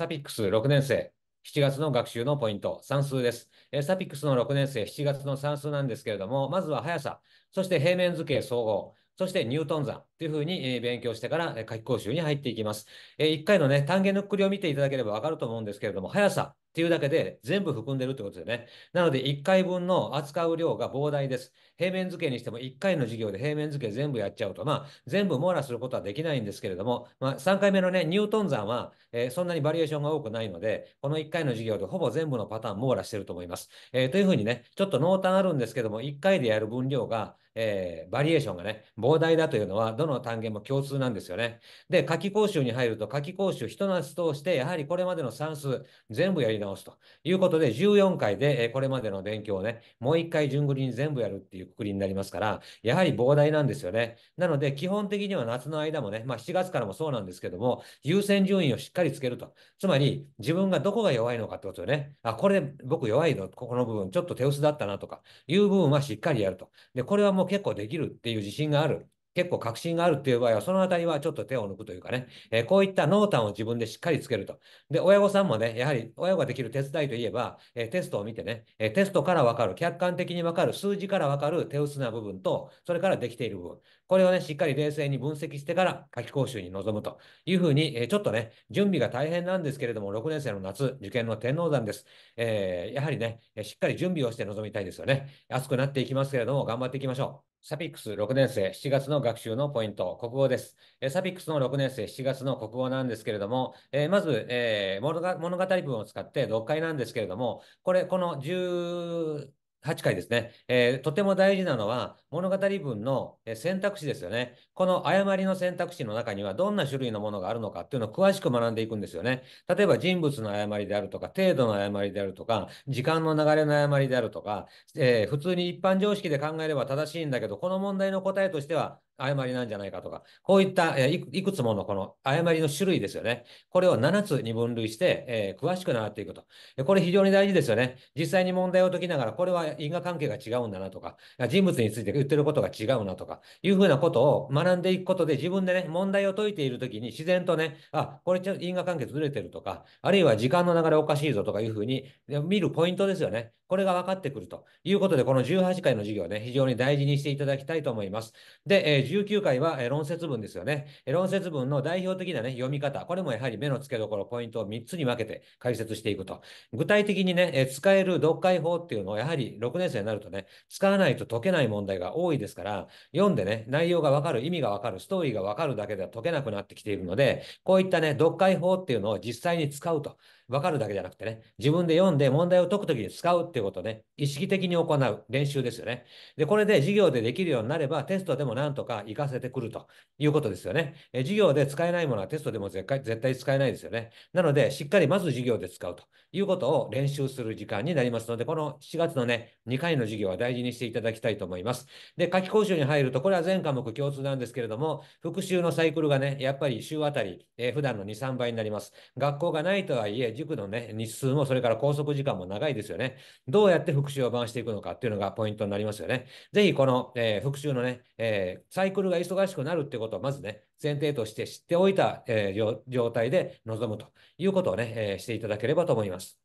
サピックス6年生、7月の学習のポイント、算数です。えー、ピックスの6年生、7月の算数なんですけれども、まずは速さ、そして平面図形総合、そしてニュートン算というふうに、え勉強してから、え夏期講習に入っていきます。え1回のね、単元のくりを見ていただければわかると思うんですけれども、速さ、っていうだけで全部含んでるってことですよね。なので1回分の扱う量が膨大です。平面図けにしても1回の授業で平面図け全部やっちゃうと、まあ全部網羅することはできないんですけれども、まあ3回目のね、ニュートン山は、えー、そんなにバリエーションが多くないので、この1回の授業でほぼ全部のパターン網羅してると思います。えー、というふうにね、ちょっと濃淡あるんですけども、1回でやる分量が、えー、バリエーションがね、膨大だというのは、どの単元も共通なんですよね。で、夏季講習に入ると、夏季講習一夏通して、やはりこれまでの算数、全部やり直すということで、14回で、えこれまでの勉強をね、もう1回順繰りに全部やるっていうくくりになりますから、やはり膨大なんですよね。なので、基本的には夏の間もね、まあ、7月からもそうなんですけども、優先順位をしっかりつけると。つまり、自分がどこが弱いのかってことよね。あ、これ僕弱いの、ここの部分、ちょっと手薄だったなとか、いう部分はしっかりやると。で、これはもう結構できるっていう自信がある。結構確信があるっていう場合は、そのあたりはちょっと手を抜くというかね、えー、こういった濃淡を自分でしっかりつけると。で、親御さんもね、やはり親ができる手伝いといえば、えー、テストを見てね、えー、テストからわかる、客観的にわかる、数字からわかる手薄な部分と、それからできている部分。これをね、しっかり冷静に分析してから夏期講習に臨むというふうに、えちょっとね、準備が大変なんですけれども、6年生の夏、受験の天王山です。えやはりね、しっかり準備をして臨みたいですよね。暑くなっていきますけれども、頑張っていきましょう。サピックス6年生7月の学習のポイント、国語です。サピックスの6年生7月の国語なんですけれども、えー、まず、えー、物語文を使って読解なんですけれども、これ、この10 8回ですね、えー、とても大事なのは物語文の選択肢ですよね。この誤りの選択肢の中にはどんな種類のものがあるのかっていうのを詳しく学んでいくんですよね。例えば人物の誤りであるとか、程度の誤りであるとか、時間の流れの誤りであるとか、えー、普通に一般常識で考えれば正しいんだけど、この問題の答えとしては誤りなんじゃないかとか、こういったいくつものこの誤りの種類ですよね。これを7つに分類して、えー、詳しく習っていくと。これ非常に大事ですよね。実際に問題を解きながら、これは因果関係が違うんだなとか、人物について言ってることが違うなとか、いうふうなことを学んでいくことで、自分でね、問題を解いているときに自然とね、あ、これちょっと因果関係ずれてるとか、あるいは時間の流れおかしいぞとかいうふうに見るポイントですよね。これが分かってくるということで、この18回の授業ね、非常に大事にしていただきたいと思います。で、えー19回は論説文ですよね。論説文の代表的な、ね、読み方、これもやはり目の付けどころ、ポイントを3つに分けて解説していくと。具体的にね、使える読解法っていうのをやはり6年生になるとね、使わないと解けない問題が多いですから、読んでね、内容がわかる、意味がわかる、ストーリーがわかるだけでは解けなくなってきているので、こういったね、読解法っていうのを実際に使うと。分かるだけじゃなくてね、自分で読んで問題を解くときに使うっていうことをね、意識的に行う練習ですよね。で、これで授業でできるようになれば、テストでもなんとか活かせてくるということですよね。え授業で使えないものはテストでも絶対絶対使えないですよね。なので、しっかりまず授業で使うということを練習する時間になりますので、この7月のね、2回の授業は大事にしていただきたいと思います。で、夏期講習に入ると、これは全科目共通なんですけれども、復習のサイクルがね、やっぱり週あたり、えー、普段の2、3倍になります。学校がないとはいえ、塾のね、日数も、それから拘束時間も長いですよね。どうやって復習を回していくのかっていうのがポイントになりますよね。ぜひ、この、えー、復習のね、えー、サイクルが忙しくなるってことを、まずね、前提として知っておいた、えー、状態で臨むということをね、えしていただければと思います。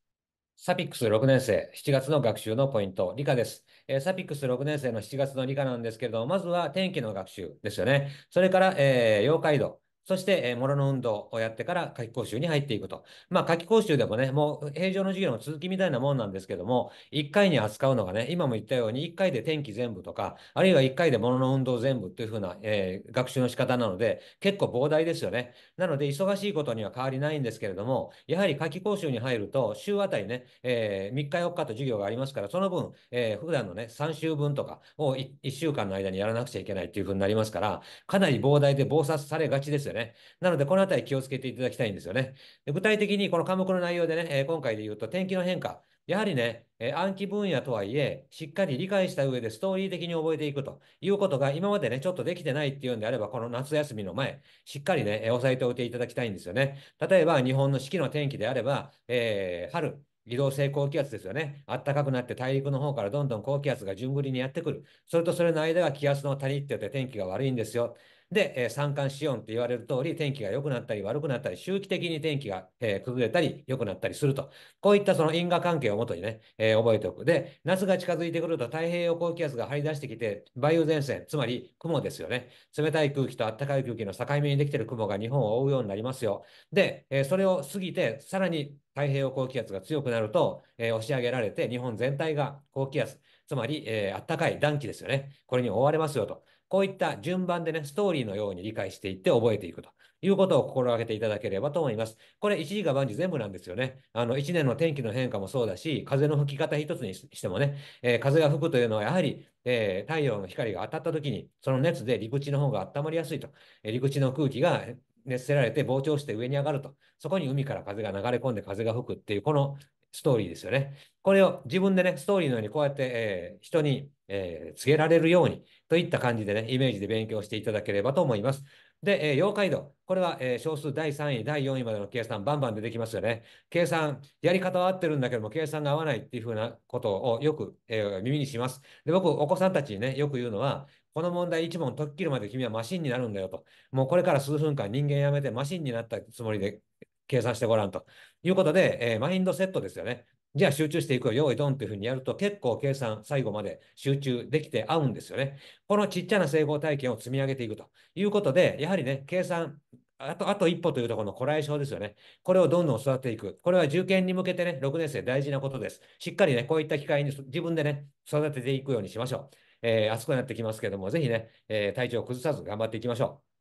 サピックス6年生、7月の学習のポイント、理科です。えー、サピックス6年生の7月の理科なんですけれども、まずは天気の学習ですよね。それから、えー、妖怪度、そして、えー、諸の運動をやってから夏期講習に入っていくと。まあ、夏期講習でもね、もう平常の授業の続きみたいなもんなんですけども、1回に扱うのがね、今も言ったように、1回で天気全部とか、あるいは1回で物の運動全部というふうな、えー、学習の仕方なので、結構膨大ですよね。なので、忙しいことには変わりないんですけれども、やはり夏期講習に入ると、週あたりね、えー、3日4日と授業がありますから、その分、えー、普段のね、3週分とかを 1, 1週間の間にやらなくちゃいけないというふうになりますから、かなり膨大で暴殺されがちですよね。ね。なので、このあたり気をつけていただきたいんですよね。で具体的にこの科目の内容でね、え今回で言うと天気の変化。やはりね、え暗記分野とはいえ、しっかり理解した上でストーリー的に覚えていくということが今までね、ちょっとできてないっていうんであれば、この夏休みの前、しっかりね、え押さえておいていただきたいんですよね。例えば、日本の四季の天気であれば、えー、春、移動性高気圧ですよね。暖かくなって大陸の方からどんどん高気圧が順繰りにやってくる。それとそれの間が気圧の谷って言って天気が悪いんですよ。で、え三寒四温って言われる通り、天気が良くなったり悪くなったり、周期的に天気が、え崩れたり良くなったりすると。こういったその因果関係をもとにね、え覚えておく。で、夏が近づいてくると太平洋高気圧が張り出してきて、梅雨前線、つまり雲ですよね。冷たい空気と暖かい空気の境目にできている雲が日本を覆うようになりますよ。で、えそれを過ぎて、さらに太平洋高気圧が強くなると、え押し上げられて、日本全体が高気圧、つまり、えー、暖かい暖気ですよね。これに覆われますよと。こういった順番でね、ストーリーのように理解していって覚えていくということを心がけていただければと思います。これ、一時が万事全部なんですよね。あの、一年の天気の変化もそうだし、風の吹き方一つにしてもね、えー、風が吹くというのは、やはり、えー、太陽の光が当たった時に、その熱で陸地の方が温まりやすいと、えー、陸地の空気が熱せられて膨張して上に上がると、そこに海から風が流れ込んで風が吹くっていう、このストーリーですよね。これを自分でね、ストーリーのようにこうやって、えー、人に、えー、告げられるようにといった感じでね、イメージで勉強していただければと思います。で、えー、妖怪度。これは、えー、小数第3位、第4位までの計算、バンバン出てきますよね。計算、やり方は合ってるんだけども、計算が合わないっていうふうなことをよく、えー、耳にします。で、僕、お子さんたちにね、よく言うのは、この問題1問解き切るまで君はマシンになるんだよと。もうこれから数分間人間やめてマシンになったつもりで計算してごらんということで、えー、マインドセットですよね。じゃあ集中していくよ、用意ドンっていうふうにやると結構計算最後まで集中できて合うんですよね。このちっちゃな成功体験を積み上げていくということで、やはりね、計算、あと、あと一歩というところのこらえ症ですよね。これをどんどん育てていく。これは受験に向けてね、6年生大事なことです。しっかりね、こういった機会に自分でね、育てていくようにしましょう。えー、暑くなってきますけども、ぜひね、えー、体調を崩さず頑張っていきましょう。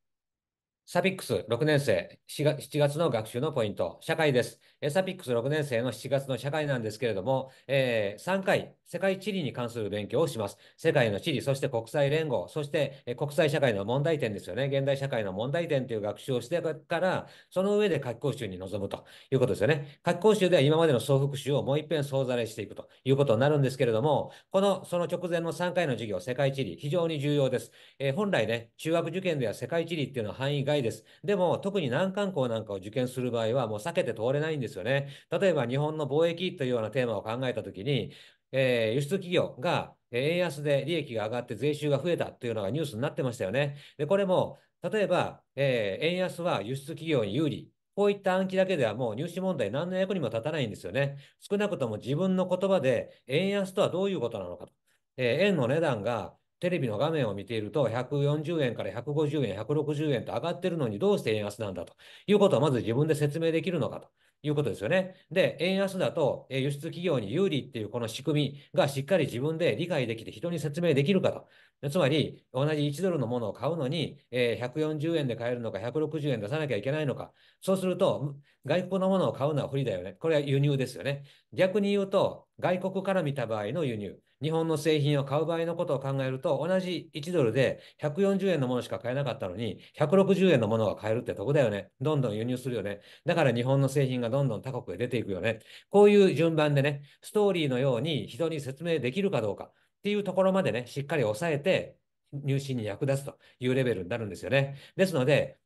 サピックス6年生7月の学習のポイント、社会です。サピックス6年生の7月の社会なんですけれども、えー、3回世界地理に関する勉強をします。世界の地理、そして国際連合、そして国際社会の問題点ですよね。現代社会の問題点という学習をしてから、その上で夏期講習に臨むということですよね。夏期講習では今までの総復習をもう一遍総ざらいしていくということになるんですけれども、この、その直前の3回の授業、世界地理、非常に重要です。えー、本来ね、中学受験では世界地理っていうのは範囲外です。でも、特に難関校なんかを受験する場合は、もう避けて通れないんですよね。例えば、日本の貿易というようなテーマを考えたときに、えー、輸出企業が円安で利益が上がって税収が増えたというのがニュースになってましたよね。で、これも、例えば、えー、円安は輸出企業に有利。こういった暗記だけではもう入試問題何の役にも立たないんですよね。少なくとも自分の言葉で円安とはどういうことなのかと。えー、円の値段がテレビの画面を見ていると、140円から150円、160円と上がってるのにどうして円安なんだということをまず自分で説明できるのかと。いうことですよね。で、円安だと、え輸出企業に有利っていうこの仕組みがしっかり自分で理解できて人に説明できるかと。つまり、同じ1ドルのものを買うのに、えー、140円で買えるのか、160円出さなきゃいけないのか。そうすると、外国のものを買うのは不利だよね。これは輸入ですよね。逆に言うと、外国から見た場合の輸入。日本の製品を買う場合のことを考えると、同じ1ドルで140円のものしか買えなかったのに、160円のものが買えるって得だよね。どんどん輸入するよね。だから日本の製品がどんどん他国へ出ていくよね。こういう順番でね、ストーリーのように人に説明できるかどうか。っていうところまでね、しっかり抑えて、入試に役立つというレベルになるんですよね。ですので、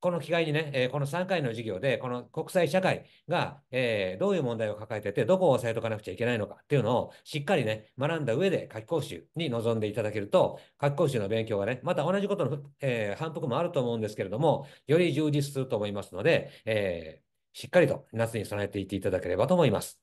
この機会にね、えこの3回の授業で、この国際社会が、えどういう問題を抱えてて、どこを押さえとかなくちゃいけないのかっていうのをしっかりね、学んだ上で夏期講習に臨んでいただけると、夏期講習の勉強がね、また同じことの、え反復もあると思うんですけれども、より充実すると思いますので、えしっかりと夏に備えていっていただければと思います。